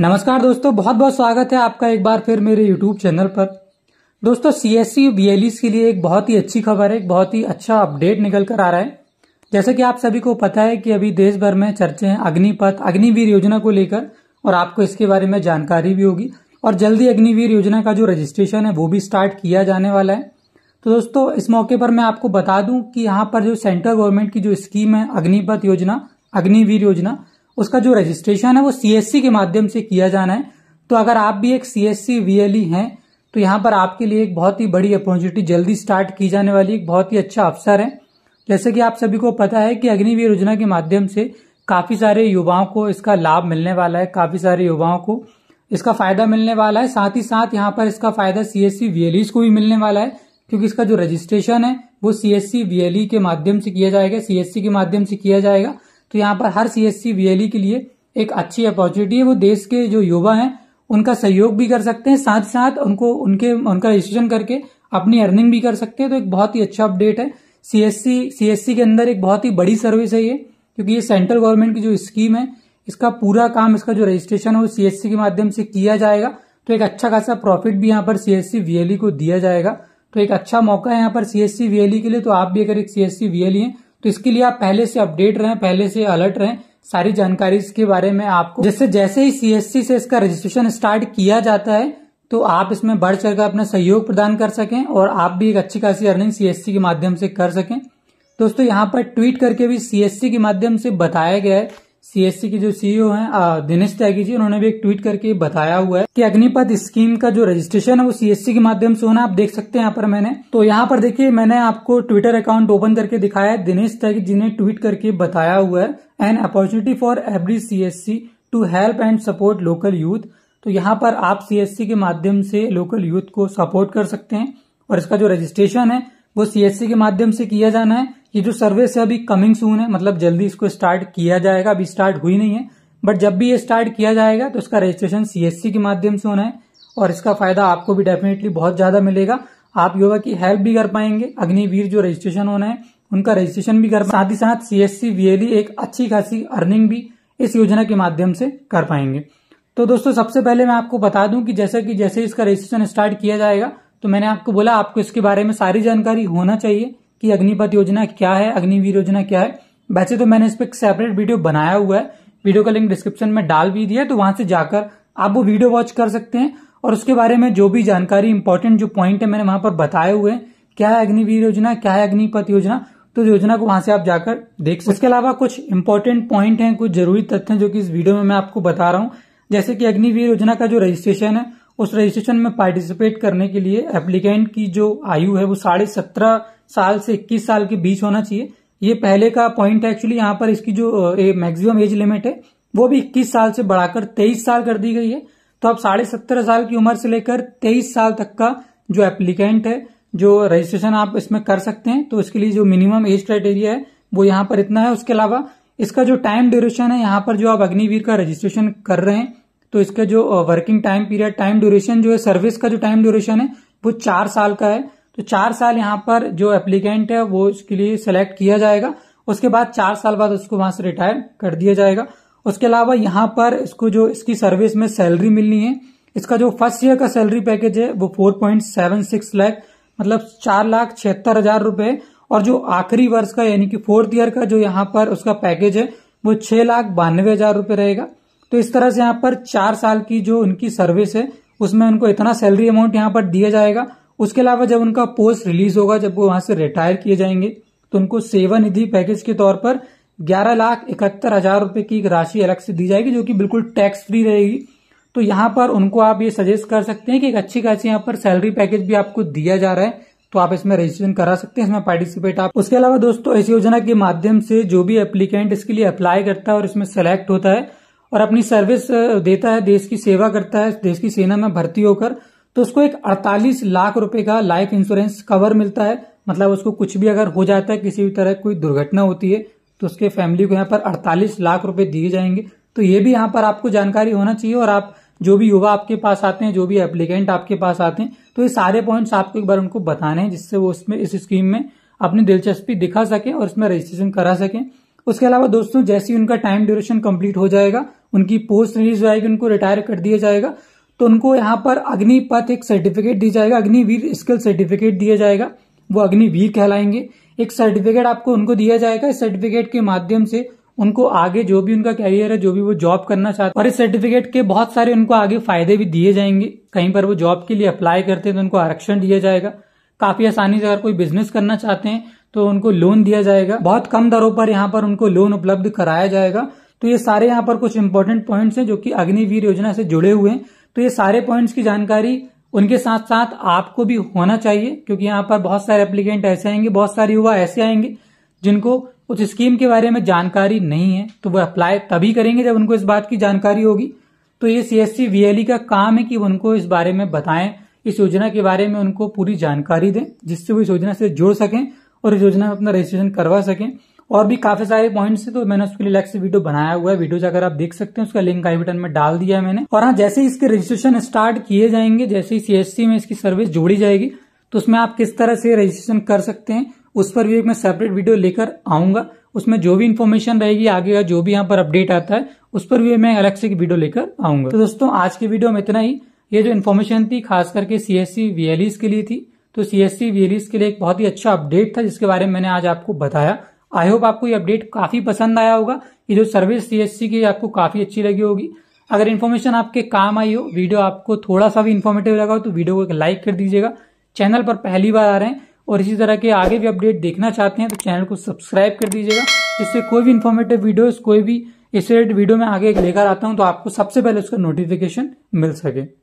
नमस्कार दोस्तों बहुत बहुत स्वागत है आपका एक बार फिर मेरे यूट्यूब चैनल पर दोस्तों सी एस सी के लिए एक बहुत ही अच्छी खबर है एक बहुत ही अच्छा अपडेट निकल कर आ रहा है जैसे कि आप सभी को पता है कि अभी देश भर में चर्चे हैं अग्निपथ अग्निवीर योजना को लेकर और आपको इसके बारे में जानकारी भी होगी और जल्दी अग्निवीर योजना का जो रजिस्ट्रेशन है वो भी स्टार्ट किया जाने वाला है तो दोस्तों इस मौके पर मैं आपको बता दूं कि यहाँ पर जो सेंट्रल गवर्नमेंट की जो स्कीम है अग्निपथ योजना अग्निवीर योजना उसका जो रजिस्ट्रेशन है वो सीएससी के माध्यम से किया जाना है तो अगर आप भी एक सीएससी वीएलई e हैं तो यहाँ पर आपके लिए एक बहुत ही बड़ी अपॉर्चुनिटी जल्दी स्टार्ट की जाने वाली एक बहुत ही अच्छा अवसर है जैसे कि आप सभी को पता है कि अग्निवीर योजना के माध्यम से काफी सारे युवाओं को इसका लाभ मिलने वाला है काफी सारे युवाओं को इसका फायदा मिलने वाला है साथ ही साथ यहाँ पर इसका फायदा सीएससी वीएलई को भी मिलने वाला है क्योंकि इसका जो रजिस्ट्रेशन है वो सीएससी वीएलई e के माध्यम से किया जाएगा सीएससी के माध्यम से किया जाएगा तो यहाँ पर हर सी एस e के लिए एक अच्छी अपॉर्चुनिटी है वो देश के जो युवा हैं उनका सहयोग भी कर सकते हैं साथ साथ उनको उनके उनका रजिस्ट्रेशन करके अपनी अर्निंग भी कर सकते हैं तो एक बहुत ही अच्छा अपडेट है सीएससी सीएससी के अंदर एक बहुत ही बड़ी सर्विस है ये क्योंकि ये सेंट्रल गवर्नमेंट की जो स्कीम है इसका पूरा काम इसका जो रजिस्ट्रेशन है वो सीएससी के माध्यम से किया जाएगा तो एक अच्छा खासा प्रॉफिट भी यहाँ पर सीएससी वीएलई e को दिया जाएगा तो एक अच्छा मौका है यहाँ पर सीएससी वीएलई e के लिए तो आप भी अगर एक सीएससी वीएलई हैं तो इसके लिए आप पहले से अपडेट रहें पहले से अलर्ट रहें सारी जानकारी इसके बारे में आपको जैसे जैसे ही सीएससी से इसका रजिस्ट्रेशन स्टार्ट किया जाता है तो आप इसमें बढ़ चढ़कर अपना सहयोग प्रदान कर सकें और आप भी एक अच्छी खासी अर्निंग सीएससी के माध्यम से कर सकें दोस्तों यहाँ पर ट्वीट करके भी सीएससी के माध्यम से बताया गया है सीएससी के जो सीईओ e हैं दिनेश त्यागी जी उन्होंने भी एक ट्वीट करके बताया हुआ है कि अग्निपथ स्कीम का जो रजिस्ट्रेशन है वो सीएससी के माध्यम से होना आप देख सकते हैं यहाँ पर मैंने तो यहाँ पर देखिए मैंने आपको ट्विटर अकाउंट ओपन करके दिखाया है दिनेश त्यागी जी ने ट्वीट करके बताया हुआ है an opportunity for every see to help and support local youth तो यहाँ पर आप सीएससी के माध्यम से लोकल यूथ को सपोर्ट कर सकते हैं और इसका जो रजिस्ट्रेशन है वो सीएससी के माध्यम से किया जाना है ये जो सर्विस है अभी कमिंग सून है मतलब जल्दी इसको स्टार्ट किया जाएगा अभी स्टार्ट हुई नहीं है बट जब भी ये स्टार्ट किया जाएगा तो इसका रजिस्ट्रेशन सीएससी के माध्यम से होना है और इसका फायदा आपको भी डेफिनेटली बहुत ज्यादा मिलेगा आप योगा की हेल्प भी कर पाएंगे अग्निवीर जो रजिस्ट्रेशन होना है उनका रजिस्ट्रेशन भी कर साथ ही साथ सीएससी वीएली e एक अच्छी खासी अर्निंग भी इस योजना के माध्यम से कर पाएंगे तो दोस्तों सबसे पहले मैं आपको बता दूं कि जैसा कि जैसे इसका रजिस्ट्रेशन स्टार्ट किया जाएगा तो मैंने आपको बोला आपको इसके बारे में सारी जानकारी होना चाहिए कि अग्निपथ योजना क्या है अग्निवीर योजना क्या है वैसे तो मैंने इस पर सेपरेट वीडियो बनाया हुआ है वीडियो का लिंक डिस्क्रिप्शन में डाल भी दिया है तो वहां से जाकर आप वो वीडियो वॉच कर सकते हैं और उसके बारे में जो भी जानकारी इंपॉर्टेंट जो पॉइंट है मैंने वहां पर बताए हुए हैं क्या है अग्निवीर योजना क्या है अग्निपथ योजना तो योजना को वहां से आप जाकर देख सकते उसके अलावा कुछ इंपॉर्टेंट पॉइंट हैं कुछ जरूरी तथ्य हैं जो कि इस वीडियो में मैं आपको बता रहा हूं जैसे कि अग्निवीर योजना का जो रजिस्ट्रेशन है उस रजिस्ट्रेशन में पार्टिसिपेट करने के लिए एप्लीकेंट की जो आयु है वो साढ़े सत्रह साल से इक्कीस साल के बीच होना चाहिए ये पहले का पॉइंट है एक्चुअली यहाँ पर इसकी जो मैक्सिमम एज लिमिट है वो भी इक्कीस साल से बढ़ाकर तेईस साल कर दी गई है तो अब साढ़े सत्रह साल की उम्र से लेकर तेईस साल तक का जो एप्लीकेंट है जो रजिस्ट्रेशन आप इसमें कर सकते हैं तो इसके लिए जो मिनिमम एज क्राइटेरिया है वो यहाँ पर इतना है उसके अलावा इसका जो टाइम ड्यूरेशन है यहाँ पर जो आप अग्निवीर का रजिस्ट्रेशन कर रहे हैं तो इसका जो working time period time duration जो है सर्विस का जो टाइम ड्यूरेशन है वो चार साल का है तो चार साल यहाँ पर जो एप्लीकेंट है वो उसके लिए सिलेक्ट किया जाएगा उसके बाद चार साल बाद उसको वहां से रिटायर कर दिया जाएगा उसके अलावा यहाँ पर इसको जो इसकी सर्विस में सैलरी मिलनी है इसका जो फर्स्ट ईयर का सैलरी पैकेज है वो four point seven six lakh मतलब चार लाख छिहत्तर हजार रुपए और जो आखिरी वर्ष का यानी कि फोर्थ ईयर का जो यहाँ पर उसका पैकेज है वो छह लाख बानवे हजार रुपए रहेगा तो इस तरह से यहाँ पर चार साल की जो उनकी सर्विस है उसमें उनको इतना सैलरी अमाउंट यहाँ पर दिया जाएगा उसके अलावा जब उनका पोस्ट रिलीज होगा जब वो वहां से रिटायर किए जाएंगे तो उनको सेवा निधि पैकेज के तौर पर ग्यारह लाख इकहत्तर हजार रुपए की राशि अलग से दी जाएगी जो कि बिल्कुल टैक्स फ्री रहेगी तो यहाँ पर उनको आप ये सजेस्ट कर सकते हैं कि एक अच्छी खासी यहाँ पर सैलरी पैकेज भी आपको दिया जा रहा है तो आप इसमें रजिस्ट्रेशन करा सकते हैं इसमें पार्टिसिपेट आप उसके अलावा दोस्तों इस योजना के माध्यम से जो भी एप्लीकेंट इसके लिए अप्लाई करता है और इसमें सेलेक्ट होता है और अपनी सर्विस देता है देश की सेवा करता है देश की सेना में भर्ती होकर तो उसको एक 48 लाख रुपए का लाइफ इंश्योरेंस कवर मिलता है मतलब उसको कुछ भी अगर हो जाता है किसी भी तरह कोई दुर्घटना होती है तो उसके फैमिली को यहाँ पर 48 लाख रुपए दिए जाएंगे तो ये भी यहाँ पर आपको जानकारी होना चाहिए और आप जो भी युवा आपके पास आते हैं जो भी एप्लीकेंट आपके पास आते हैं तो ये सारे पॉइंट्स आपको एक बार उनको बताने हैं जिससे वो उसमें इस स्कीम में अपनी दिलचस्पी दिखा सकें और इसमें रजिस्ट्रेशन करा सकें उसके अलावा दोस्तों जैसे ही उनका टाइम ड्यूरेशन कंप्लीट हो जाएगा उनकी पोस्ट रिलीज हो जाएगी उनको रिटायर कर दिया जाएगा तो उनको यहाँ पर अग्निपथ एक सर्टिफिकेट दिया जाएगा अग्निवीर स्किल सर्टिफिकेट दिया जाएगा वो अग्निवीर कहलाएंगे एक सर्टिफिकेट आपको उनको दिया जाएगा इस सर्टिफिकेट के माध्यम से उनको आगे जो भी उनका कैरियर है जो भी वो जॉब करना चाहते हैं और इस सर्टिफिकेट के बहुत सारे उनको आगे फायदे भी दिए जाएंगे कहीं पर वो जॉब के लिए अप्लाई करते हैं तो उनको आरक्षण दिया जाएगा काफी आसानी से अगर कोई बिजनेस करना चाहते हैं तो उनको लोन दिया जाएगा बहुत कम दरों पर यहाँ पर उनको लोन उपलब्ध कराया जाएगा तो ये सारे यहाँ पर कुछ इंपॉर्टेंट पॉइंट्स हैं जो कि अग्निवीर योजना से जुड़े हुए हैं तो ये सारे पॉइंट्स की जानकारी उनके साथ साथ आपको भी होना चाहिए क्योंकि यहाँ पर बहुत सारे एप्लीकेंट ऐसे आएंगे बहुत सारे युवा ऐसे आएंगे जिनको उस स्कीम के बारे में जानकारी नहीं है तो वो अप्लाई तभी करेंगे जब उनको इस बात की जानकारी होगी तो ये सी एस e का काम है कि उनको इस बारे में बताएं इस योजना के बारे में उनको पूरी जानकारी दें जिससे वो इस योजना से जुड़ सकें और इस योजना में अपना रजिस्ट्रेशन करवा सकें और भी काफी सारे पॉइंट्स है तो मैंने उसके लिए अलग से वीडियो बनाया हुआ है वीडियो जाकर आप देख सकते हैं उसका लिंक आई बटन में डाल दिया है मैंने और हाँ जैसे ही इसके रजिस्ट्रेशन स्टार्ट किए जाएंगे जैसे ही सीएससी में इसकी सर्विस जोड़ी जाएगी तो उसमें आप किस तरह से रजिस्ट्रेशन कर सकते हैं उस पर भी एक मैं सेपरेट वीडियो लेकर आऊंगा उसमें जो भी इन्फॉर्मेशन रहेगी आगे का जो भी यहाँ पर अपडेट आता है उस पर भी मैं अलग से वीडियो लेकर आऊंगा तो दोस्तों आज की वीडियो में इतना ही ये जो इन्फॉर्मेशन थी खास करके सीएससी वीएलईस के लिए थी तो सीएससी वीएलईस के लिए एक बहुत ही अच्छा अपडेट था जिसके बारे में मैंने आज आपको बताया आई होप आपको ये अपडेट काफी पसंद आया होगा ये जो सर्विस सीएससी की आपको काफी अच्छी लगी होगी अगर इन्फॉर्मेशन आपके काम आई हो वीडियो आपको थोड़ा सा भी इन्फॉर्मेटिव लगा हो तो वीडियो को एक लाइक कर दीजिएगा चैनल पर पहली बार आ रहे हैं और इसी तरह के आगे भी अपडेट देखना चाहते हैं तो चैनल को सब्सक्राइब कर दीजिएगा इससे कोई भी इन्फॉर्मेटिव वीडियोस कोई भी इस वीडियो में आगे लेकर आता हूं तो आपको सबसे पहले उसका नोटिफिकेशन मिल सके